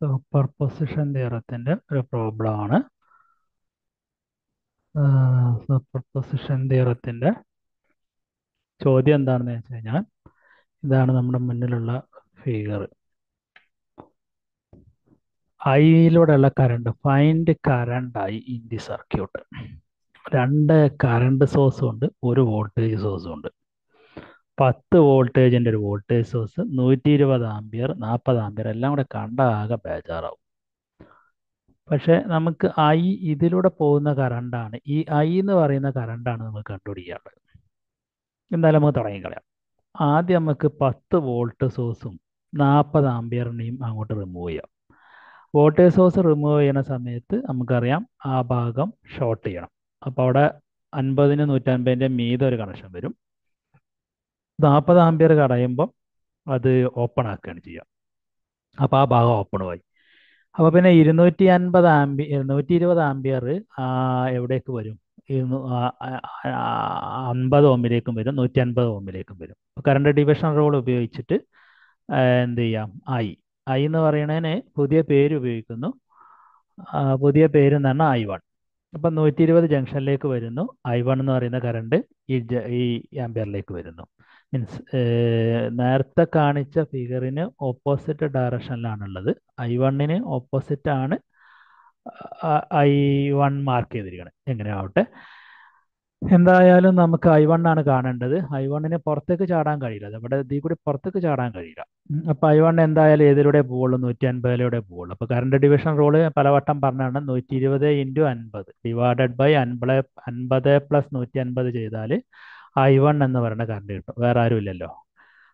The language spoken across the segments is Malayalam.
സോ പൊസിഷൻ തിയറത്തിൻ്റെ ഒരു പ്രോബ്ലം ആണ് സോ പൊസിഷൻ തിയറത്തിൻ്റെ ചോദ്യം എന്താണെന്ന് വെച്ച് കഴിഞ്ഞാൽ ഇതാണ് നമ്മുടെ മുന്നിലുള്ള ഫിഗർ ഐയിലൂടെയുള്ള current find current I in the circuit രണ്ട് കറണ്ട് സോഴ്സും ഉണ്ട് ഒരു വോൾട്ടേജ് സോഴ്സും ഉണ്ട് പത്ത് വോൾട്ടേജിൻ്റെ ഒരു വോൾട്ടേജ് സോഴ്സ് നൂറ്റി ഇരുപത് ആംബിയർ നാൽപ്പത് ആംബിയർ എല്ലാം കൂടെ കണ്ട ആകെ ബേജാറാവും പക്ഷേ നമുക്ക് ഐ ഇതിലൂടെ പോകുന്ന കറണ്ടാണ് ഈ ഐ എന്ന് പറയുന്ന കറണ്ടാണ് നമുക്ക് കണ്ടുപിടിക്കേണ്ടത് എന്തായാലും നമുക്ക് തുടങ്ങിക്കളയാം ആദ്യം നമുക്ക് പത്ത് വോൾട്ട് സോഴ്സും നാൽപ്പത് ആംബിയറിനെയും അങ്ങോട്ട് റിമൂവ് ചെയ്യാം വോൾട്ടേജ് സോഴ്സ് റിമൂവ് ചെയ്യുന്ന സമയത്ത് നമുക്കറിയാം ആ ഭാഗം ഷോർട്ട് ചെയ്യണം അപ്പോൾ അവിടെ അൻപതിന് നൂറ്റൻപതിൻ്റെ മീതെ ഒരു കണക്ഷൻ വരും നാൽപ്പത് ആംബിയർ കടയുമ്പം അത് ഓപ്പൺ ആക്കുകയാണ് ചെയ്യുക അപ്പോൾ ആ ഭാഗം ഓപ്പണുമായി അപ്പോൾ പിന്നെ ഇരുന്നൂറ്റി അൻപത് ആംബി ഇരുന്നൂറ്റി ഇരുപത് ആംബിയർ എവിടേക്ക് വരും അൻപത് ഓമിലേക്കും വരും നൂറ്റി അൻപത് ഓമിലേക്കും വരും കറണ്ട് ഡിവിഷൻ റോൾ ഉപയോഗിച്ചിട്ട് എന്ത് ചെയ്യാം ഐ ഐ എന്ന് പറയുന്നതിന് പുതിയ പേര് ഉപയോഗിക്കുന്നു പുതിയ പേര് എന്ന് പറഞ്ഞാൽ ഐ വൺ അപ്പം നൂറ്റി ഇരുപത് ജംഗ്ഷനിലേക്ക് വരുന്നു ഐ വൺ എന്ന് പറയുന്ന കറണ്ട് ഈ ഈ ആംബിയറിലേക്ക് വരുന്നു മീൻസ് നേരത്തെ കാണിച്ച ഫിഗറിന് ഓപ്പോസിറ്റ് ഡയറക്ഷനിലാണുള്ളത് ഐ വണ്ണിന് ഓപ്പോസിറ്റ് ആണ് ഐ വൺ മാർക്ക് ചെയ്തിരിക്കുന്നത് എങ്ങനെയാവട്ടെ എന്തായാലും നമുക്ക് ഐ വണ്ണാണ് ആണ് കാണേണ്ടത് ഐ വണ്ണിന് പുറത്തേക്ക് ചാടാൻ കഴിയില്ല ഇവിടെ ഇതിൽ കൂടി പുറത്തേക്ക് ചാടാൻ കഴിയില്ല അപ്പോൾ ഐ വൺ എന്തായാലും ഏതിലൂടെ പോവുള്ളൂ നൂറ്റി അൻപതിലൂടെ പോവുള്ളൂ അപ്പോൾ കറണ്ട് ഡിവിഷൻ റൂള് പലവട്ടം പറഞ്ഞാണ് നൂറ്റി ഇരുപത് ഇൻറ്റു അൻപത് ഡിവൈഡഡ് ബൈ അൻപത് അൻപത് പ്ലസ് നൂറ്റി അൻപത് ചെയ്താൽ ഐ വൺ എന്ന് പറയുന്ന കറണ്ട് കിട്ടും വേറെ ആരും ഇല്ലല്ലോ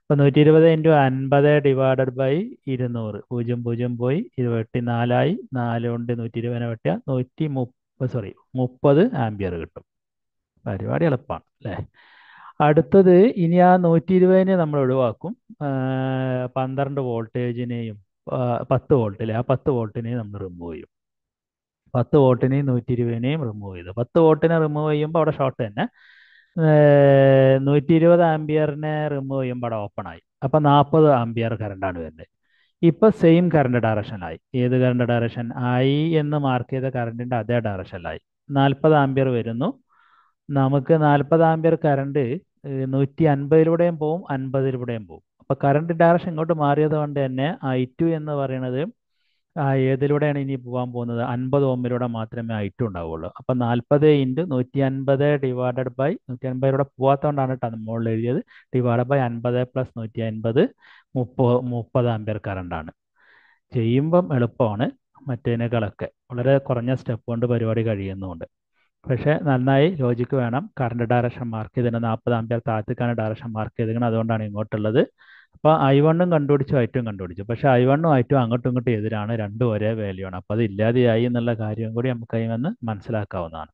അപ്പൊ നൂറ്റി ഇരുപത് ഇൻറ്റു അൻപത് ഡിവൈഡഡ് ബൈ ഇരുന്നൂറ് പൂജ്യം പൂജ്യം പോയി ഇത് വെട്ടി നാലായി നാല് കൊണ്ട് നൂറ്റി ഇരുപതിനെ വെട്ടിയാൽ നൂറ്റി മുപ്പത് സോറി മുപ്പത് ആംബിയർ കിട്ടും പരിപാടി എളുപ്പമാണ് അല്ലേ അടുത്തത് ഇനി ആ നൂറ്റി ഇരുപതിനെ നമ്മൾ ഒഴിവാക്കും പന്ത്രണ്ട് വോൾട്ടേജിനെയും പത്ത് വോൾട്ട് അല്ലേ ആ പത്ത് വോൾട്ടിനെയും നമ്മൾ റിമൂവ് ചെയ്യും പത്ത് വോൾട്ടിനെയും നൂറ്റി ഇരുപതിനെയും റിമൂവ് ചെയ്തു പത്ത് വോൾട്ടിനെ റിമൂവ് ചെയ്യുമ്പോൾ അവിടെ ഷോർട്ട് തന്നെ നൂറ്റി ഇരുപത് ആംബിയറിനെ റിമൂവ് ചെയ്യുമ്പോൾ അവിടെ ഓപ്പൺ ആയി അപ്പൊ നാൽപ്പത് ആംബിയർ കറണ്ടാണ് വരുന്നത് ഇപ്പൊ സെയിം കറണ്ട് ആയി ഏത് കറണ്ട് ഡയറക്ഷൻ ആയി എന്ന് മാർക്ക് ചെയ്ത കറണ്ടിന്റെ അതേ ഡയറക്ഷനിലായി നാൽപ്പത് ആംബിയർ വരുന്നു നമുക്ക് നാൽപ്പത് ആംബിയർ കറണ്ട് നൂറ്റി അൻപതിലൂടെയും പോവും അൻപതിലൂടെയും പോവും അപ്പൊ കറണ്ട് ഡയറക്ഷൻ ഇങ്ങോട്ട് മാറിയത് കൊണ്ട് തന്നെ ഐ ടു എന്ന് പറയുന്നത് ഏതിലൂടെയാണ് ഇനി പോകാൻ പോകുന്നത് അൻപത് ഓമിലൂടെ മാത്രമേ ഐറ്റം ഉണ്ടാവുകയുള്ളൂ അപ്പം നാൽപ്പത് ഇൻറ്റു നൂറ്റി അൻപത് ഡിവൈഡഡ് ബൈ നൂറ്റി അൻപതിലൂടെ പോകാത്തതുകൊണ്ടാണ് കേട്ടോ അത് മുകളിൽ എഴുതിയത് ഡിവൈഡഡ് ബൈ അൻപത് പ്ലസ് നൂറ്റി അൻപത് മുപ്പത് മുപ്പത് ആമ്പിയർ കറണ്ടാണ് ചെയ്യുമ്പം എളുപ്പമാണ് മറ്റേനകളൊക്കെ വളരെ കുറഞ്ഞ സ്റ്റെപ്പ് കൊണ്ട് പരിപാടി കഴിയുന്നുണ്ട് പക്ഷേ നന്നായി ലോജിക്ക് വേണം കറണ്ട് ഡയറക്ഷൻ മാർക്ക് ചെയ്തിട്ടുണ്ട് നാൽപ്പത് ആമ്പിയർ താഴ്ത്തിക്കാണ് ഡയറക്ഷൻ മാർക്ക് ചെയ്തിരിക്കുന്നത് അതുകൊണ്ടാണ് ഇങ്ങോട്ടുള്ളത് അപ്പോൾ ഐ വണ്ണും കണ്ടുപിടിച്ചു ഐ കണ്ടുപിടിച്ചു പക്ഷേ ഐ വണ്ണും ഐ ടുവും അങ്ങോട്ടും ഇങ്ങോട്ടും എതിരാണ് രണ്ടും ഒരേ ആണ് അപ്പോൾ അത് ഇല്ലാതെയായി എന്നുള്ള കാര്യം കൂടി നമുക്ക് അതിൽ നിന്ന് മനസ്സിലാക്കാവുന്നതാണ്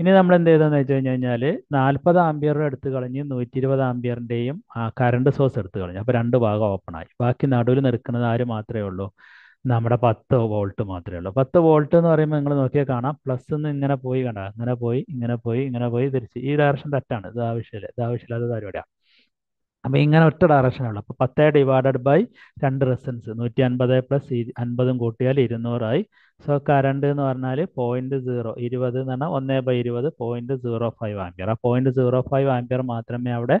ഇനി നമ്മൾ എന്ത് ചെയ്തതെന്ന് വെച്ച് കഴിഞ്ഞ് കഴിഞ്ഞാൽ നാൽപ്പത് ആംബിയറും എടുത്ത് കളഞ്ഞ് നൂറ്റി ഇരുപത് ആംബിയറിൻ്റെയും കറണ്ട് സോഴ്സ് എടുത്ത് കളഞ്ഞു അപ്പോൾ രണ്ട് ഭാഗം ഓപ്പൺ ആയി ബാക്കി നടുവിൽ നിൽക്കുന്നത് ആര് മാത്രമേ ഉള്ളൂ നമ്മുടെ പത്ത് വോൾട്ട് മാത്രമേ ഉള്ളൂ പത്ത് വോൾട്ട് എന്ന് പറയുമ്പോൾ നിങ്ങൾ നോക്കിയാൽ കാണാം പ്ലസ് നിന്ന് ഇങ്ങനെ പോയി കണ്ട അങ്ങനെ പോയി ഇങ്ങനെ പോയി ഇങ്ങനെ പോയി തിരിച്ച് ഈ ഡയറക്ഷൻ തെറ്റാണ് ഇത് ആവശ്യമില്ല ഇത് ആവശ്യമില്ലാത്ത പരിപാടിയാണ് അപ്പം ഇങ്ങനെ ഒറ്റ ഡയറക്ഷനുള്ളൂ അപ്പോൾ പത്തേ ഡിവൈഡഡ് ബൈ രണ്ട് റെസൻസ് നൂറ്റി അൻപത് പ്ലസ് അൻപതും കൂട്ടിയാൽ ഇരുന്നൂറായി സോ കറണ്ട് എന്ന് പറഞ്ഞാൽ പോയിന്റ് സീറോ ഇരുപത് എന്ന് പറഞ്ഞാൽ ഒന്നേ ബൈ ഇരുപത് പോയിന്റ് സീറോ ഫൈവ് ആംപിയർ ആ പോയിന്റ് സീറോ ഫൈവ് ആംപിയർ മാത്രമേ അവിടെ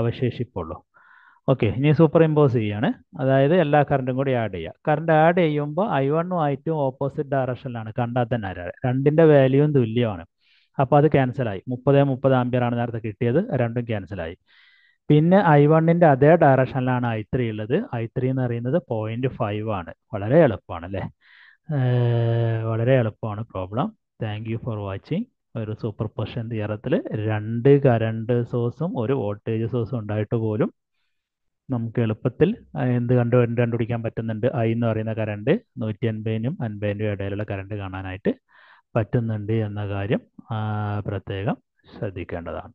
അവശേഷിപ്പുള്ളൂ ഓക്കെ ഇനി സൂപ്പർ ഇമ്പോസ് ചെയ്യാണ് അതായത് എല്ലാ കറണ്ടും കൂടി ആഡ് ചെയ്യുക കറണ്ട് ആഡ് ചെയ്യുമ്പോൾ ഐ വണ്ണും ഐ ടു ഓപ്പോസിറ്റ് ഡയറക്ഷനിലാണ് കണ്ടാൽ തന്നെ രണ്ടിൻ്റെ വാല്യൂവും തുല്യമാണ് അപ്പോൾ അത് ക്യാൻസലായി മുപ്പതേ മുപ്പത് ആംപിയർ ആണ് നേരത്തെ കിട്ടിയത് രണ്ടും ക്യാൻസലായി പിന്നെ ഐ വണ്ണിൻ്റെ അതേ ഡയറക്ഷനിലാണ് ഐ ത്രീ ഉള്ളത് ഐ ത്രീ എന്ന് പറയുന്നത് പോയിന്റ് ഫൈവ് ആണ് വളരെ എളുപ്പമാണ് അല്ലേ വളരെ എളുപ്പമാണ് problem thank you for watching ഒരു സൂപ്പർ പൊസിഷൻ തിയറത്തിൽ രണ്ട് കരണ്ട് സോഴ്സും ഒരു വോൾട്ടേജ് സോഴ്സും ഉണ്ടായിട്ട് പോലും നമുക്ക് എളുപ്പത്തിൽ എന്ത് കണ്ടു കണ്ടുപിടിക്കാൻ പറ്റുന്നുണ്ട് ഐ എന്ന് പറയുന്ന കരണ്ട് നൂറ്റി അൻപതിനും അൻപതിനും ഇടയിലുള്ള കരണ്ട് കാണാനായിട്ട് പറ്റുന്നുണ്ട് എന്ന കാര്യം പ്രത്യേകം ശ്രദ്ധിക്കേണ്ടതാണ്